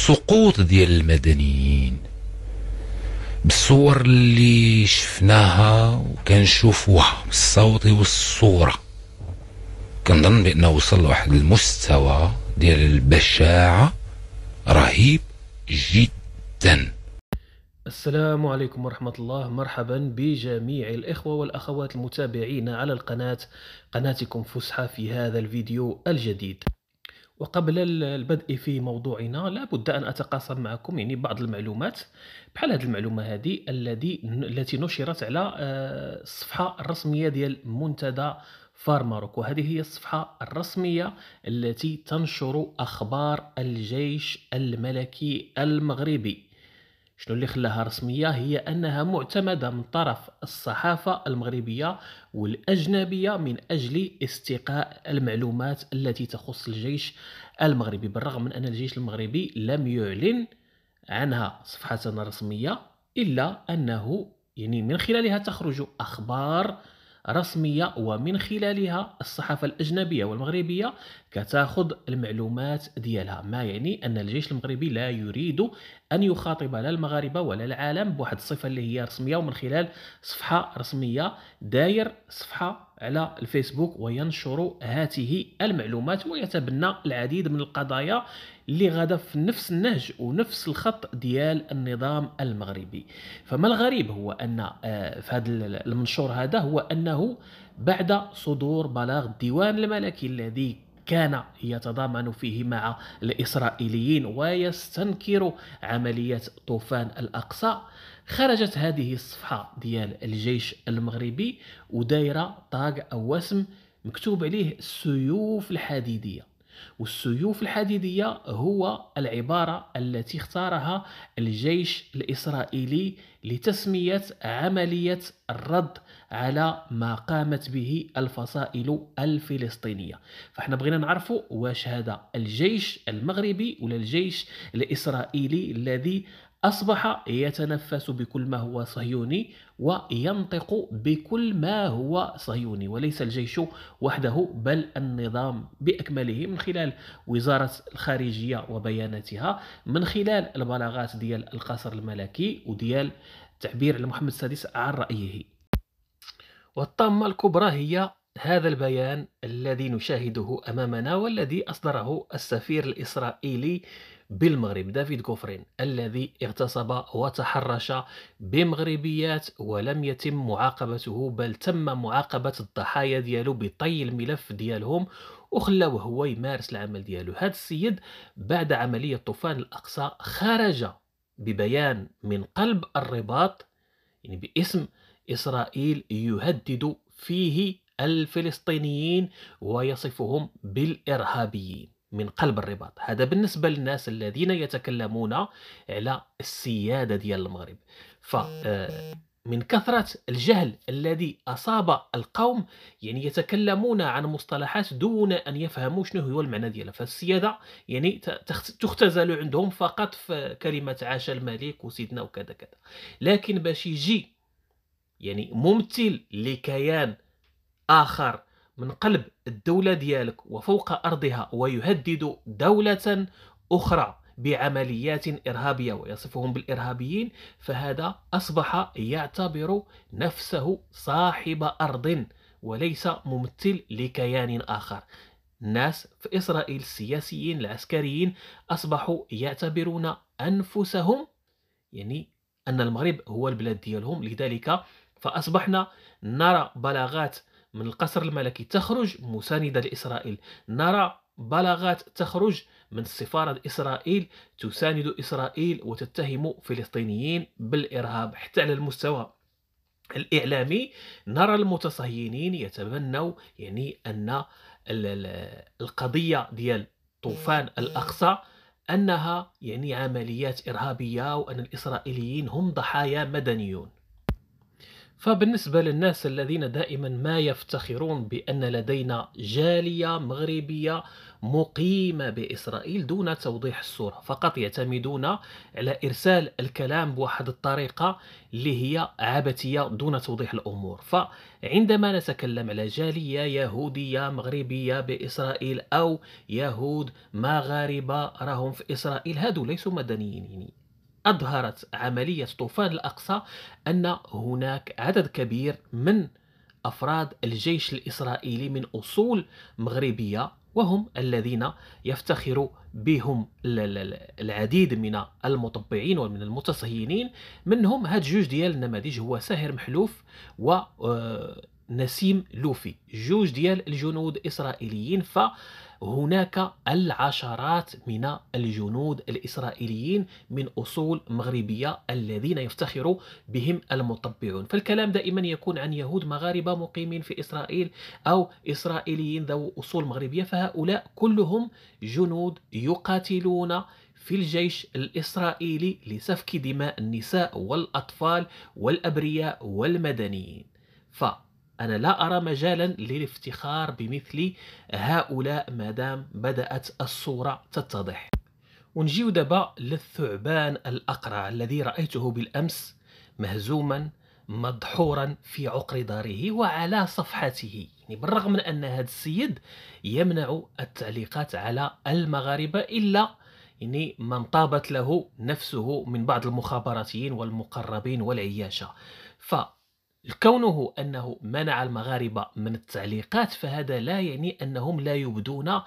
السقوط ديال المدنيين بالصور اللي شفناها وكنشوفوها بالصوت والصورة كنظن بأنه وصل لواحد المستوى ديال البشاعة رهيب جدا السلام عليكم ورحمة الله مرحبا بجميع الإخوة والأخوات المتابعين على القناة قناتكم فسحة في هذا الفيديو الجديد وقبل البدء في موضوعنا لابد ان اتقاسم معكم يعني بعض المعلومات بحال هذه المعلومه هذه الذي التي نشرت على آه، الصفحه الرسميه ديال منتدى فارماروك وهذه هي الصفحه الرسميه التي تنشر اخبار الجيش الملكي المغربي شنو اللي خلاها رسميه هي انها معتمده من طرف الصحافه المغربيه والاجنبيه من اجل استقاء المعلومات التي تخص الجيش المغربي بالرغم من ان الجيش المغربي لم يعلن عنها صفحه رسميه الا انه يعني من خلالها تخرج اخبار رسميه ومن خلالها الصحافه الاجنبيه والمغربيه كتاخذ المعلومات ديالها ما يعني ان الجيش المغربي لا يريد ان يخاطب لا المغاربه ولا العالم بواحد الصفه اللي هي رسميه ومن خلال صفحه رسميه داير صفحه على الفيسبوك وينشر هاته المعلومات ويتبنى العديد من القضايا اللي غادا في نفس النهج ونفس الخط ديال النظام المغربي فما الغريب هو ان آه، في هذا المنشور هذا هو انه بعد صدور بلاغ الديوان الملكي الذي كان يتضامن فيه مع الإسرائيليين ويستنكر عملية طوفان الأقصى خرجت هذه الصفحه ديال الجيش المغربي ودايره طاق او وسم مكتوب عليه السيوف الحديديه والسيوف الحديديه هو العباره التي اختارها الجيش الاسرائيلي لتسمية عملية الرد على ما قامت به الفصائل الفلسطينية فاحنا بغينا نعرفوا واش هذا الجيش المغربي ولا الجيش الإسرائيلي الذي أصبح يتنفس بكل ما هو صهيوني وينطق بكل ما هو صهيوني وليس الجيش وحده بل النظام بأكمله من خلال وزارة الخارجية وبياناتها من خلال البلاغات ديال القصر الملكي وديال تعبير على محمد السادس عن رأيه والطامة الكبرى هي هذا البيان الذي نشاهده أمامنا والذي أصدره السفير الإسرائيلي بالمغرب دافيد كوفرين الذي اغتصب وتحرش بمغربيات ولم يتم معاقبته بل تم معاقبة الضحايا ديالو بطي الملف ديالهم وخلاو هو يمارس العمل ديالو هذا السيد بعد عملية طوفان الأقصى خرج ببيان من قلب الرباط يعني باسم إسرائيل يهدد فيه الفلسطينيين ويصفهم بالإرهابيين من قلب الرباط هذا بالنسبة للناس الذين يتكلمون على السيادة ديال المغرب ف آه، من كثرة الجهل الذي أصاب القوم يعني يتكلمون عن مصطلحات دون أن يفهموا شنو هو المعنى ديالها فالسيادة يعني تختزل عندهم فقط في كلمة عاش الملك وسيدنا وكذا كذا لكن باش يجي يعني ممثل لكيان آخر من قلب الدولة ديالك وفوق أرضها ويهدد دولة أخرى بعمليات إرهابية ويصفهم بالإرهابيين فهذا أصبح يعتبر نفسه صاحب أرض وليس ممثل لكيان آخر الناس في إسرائيل السياسيين العسكريين أصبحوا يعتبرون أنفسهم يعني أن المغرب هو البلاد ديالهم لذلك فأصبحنا نرى بلاغات من القصر الملكي تخرج مساندة لإسرائيل نرى بلاغات تخرج من السفارة إسرائيل تساند إسرائيل وتتهم فلسطينيين بالإرهاب حتى على المستوى الإعلامي نرى المتصهينين يتبنوا يعني أن القضية ديال طوفان الأقصى أنها يعني عمليات إرهابية وأن الإسرائيليين هم ضحايا مدنيون فبالنسبة للناس الذين دائما ما يفتخرون بأن لدينا جالية مغربية مقيمة بإسرائيل دون توضيح الصورة فقط يعتمدون على إرسال الكلام بواحد الطريقة اللي هي عبثية دون توضيح الأمور فعندما نتكلم على جالية يهودية مغربية بإسرائيل أو يهود مغاربة راهم في إسرائيل هادو ليسوا مدنيين يعني أظهرت عملية طوفان الأقصى أن هناك عدد كبير من أفراد الجيش الإسرائيلي من أصول مغربية وهم الذين يفتخر بهم العديد من المطبعين ومن المتصهينين منهم هاد جوج ديال النماذج هو ساهر محلوف و آه، نسيم لوفي جوج ديال الجنود الاسرائيليين ف هناك العشرات من الجنود الإسرائيليين من أصول مغربية الذين يفتخر بهم المطبعون فالكلام دائما يكون عن يهود مغاربة مقيمين في إسرائيل أو إسرائيليين ذو أصول مغربية فهؤلاء كلهم جنود يقاتلون في الجيش الإسرائيلي لسفك دماء النساء والأطفال والأبرياء والمدنيين ف أنا لا أرى مجالا للافتخار بمثل هؤلاء مادام بدأت الصورة تتضح ونجيو دابا للثعبان الأقرع الذي رأيته بالأمس مهزوما مدحورا في عقر داره وعلى صفحته يعني بالرغم من أن هذا السيد يمنع التعليقات على المغاربة إلا يعني من طابت له نفسه من بعض المخابراتيين والمقربين والعياشة ف كونه أنه منع المغاربة من التعليقات فهذا لا يعني أنهم لا يبدون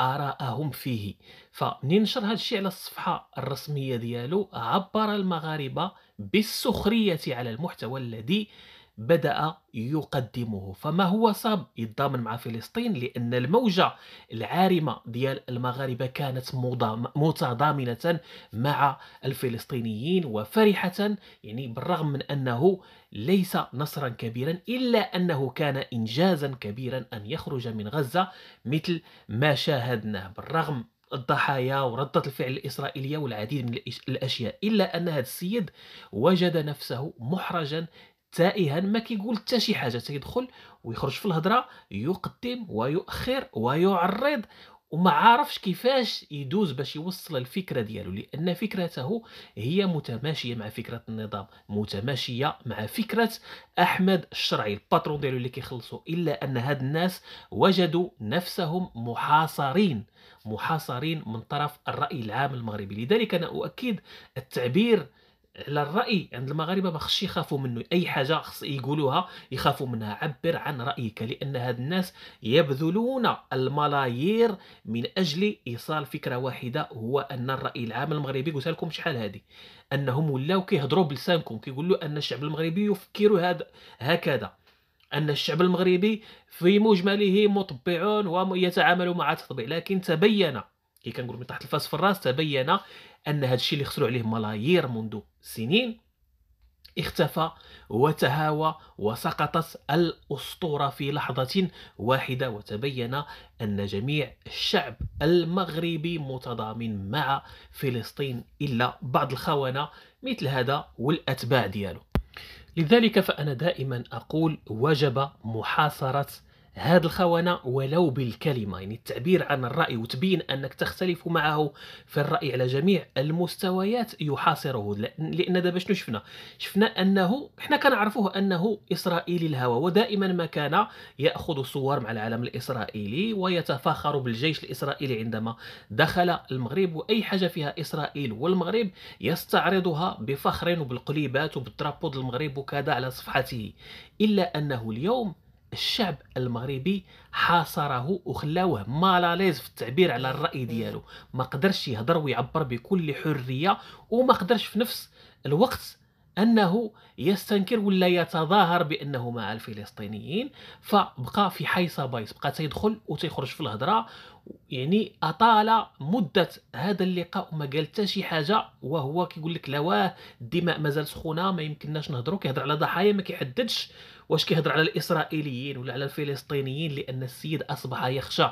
آراءهم فيه فننشر نشر هذا الشيء على الصفحة الرسمية ديالو عبر المغاربة بالسخرية على المحتوى الذي بدأ يقدمه فما هو صعب يتضامن مع فلسطين لأن الموجة العارمة ديال المغاربة كانت متضامنة مع الفلسطينيين وفرحة يعني بالرغم من أنه ليس نصرا كبيرا إلا أنه كان إنجازا كبيرا أن يخرج من غزة مثل ما شاهدناه بالرغم الضحايا وردة الفعل الإسرائيلية والعديد من الأشياء إلا أن هذا السيد وجد نفسه محرجا تائها ما كيقول حتى شي حاجه تيدخل ويخرج في الهضره يقدم ويؤخر ويعرض وما عارفش كيفاش يدوز باش يوصل الفكره ديالو لان فكرته هي متماشيه مع فكره النظام متماشيه مع فكره احمد الشرعي الباترون ديالو اللي كيخلصوا الا ان هاد الناس وجدوا نفسهم محاصرين محاصرين من طرف الراي العام المغربي لذلك انا اؤكد التعبير على الراي عند المغاربه ما خصش يخافوا منه اي حاجه خص يقولوها يخافوا منها عبر عن رايك لان هاد الناس يبذلون الملايير من اجل ايصال فكره واحده هو ان الراي العام المغربي قلت لكم شحال هذه انهم ولاو كيهضروا بلسانكم كيقولوا ان الشعب المغربي يفكر هذا هكذا أن الشعب المغربي في مجمله مطبع ويتعامل مع التطبيع لكن تبين كي كنقول من تحت الفاس في الراس تبين ان هذا الشيء اللي خسروا عليه ملايير منذ سنين اختفى وتهاوى وسقطت الاسطوره في لحظه واحده وتبين ان جميع الشعب المغربي متضامن مع فلسطين الا بعض الخونه مثل هذا والاتباع ديالو لذلك فانا دائما اقول وجب محاصره هذه الخونة ولو بالكلمة يعني التعبير عن الرأي وتبين أنك تختلف معه في الرأي على جميع المستويات يحاصره لأن دابا شنو شفنا شفنا أنه حنا كنعرفوه أنه إسرائيلي الهوى ودائما ما كان يأخذ صور مع العلم الإسرائيلي ويتفاخر بالجيش الإسرائيلي عندما دخل المغرب وأي حاجة فيها إسرائيل والمغرب يستعرضها بفخر وبالقليبات وبالترابود المغرب وكذا على صفحته إلا أنه اليوم الشعب المغربي حاصره وخلاوه مالاليز في التعبير على الراي إيه. ديالو ما قدرش يهضر ويعبر بكل حريه وما قدرش في نفس الوقت أنه يستنكر ولا يتظاهر بأنه مع الفلسطينيين فبقى في حيصة بايص بقى تيدخل وتيخرج في الهضرة يعني أطال مدة هذا اللقاء وما قال حتى شي حاجة وهو كيقول لك لا واه الدماء مازال سخونة ما يمكنناش نهضروا كيهضر على ضحايا ما كيحددش واش كيهضر على الإسرائيليين ولا على الفلسطينيين لأن السيد أصبح يخشى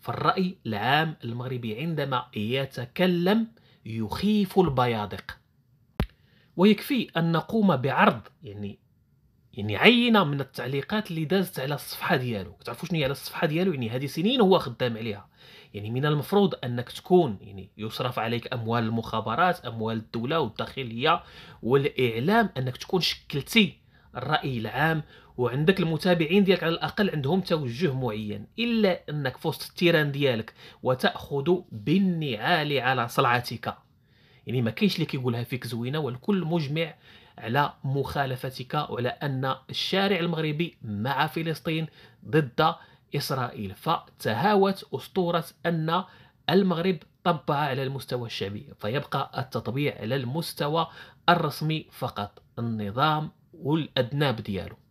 فالراي العام المغربي عندما يتكلم يخيف البيادق ويكفي أن نقوم بعرض يعني يعني عينه من التعليقات اللي دازت على الصفحه ديالو كتعرفوا شنو هي على الصفحه ديالو يعني هذه سنين هو خدام عليها يعني من المفروض انك تكون يعني يصرف عليك اموال المخابرات اموال الدوله والداخليه والاعلام انك تكون شكلتي الراي العام وعندك المتابعين ديالك على الاقل عندهم توجه معين الا انك في وسط التيران ديالك وتاخذ بالنعال على صلعتك يعني ما كاينش اللي كيقولها فيك زوينه والكل مجمع على مخالفتك وعلى ان الشارع المغربي مع فلسطين ضد اسرائيل فتهاوت اسطوره ان المغرب طبع على المستوى الشعبي فيبقى التطبيع على المستوى الرسمي فقط النظام والادناب ديالو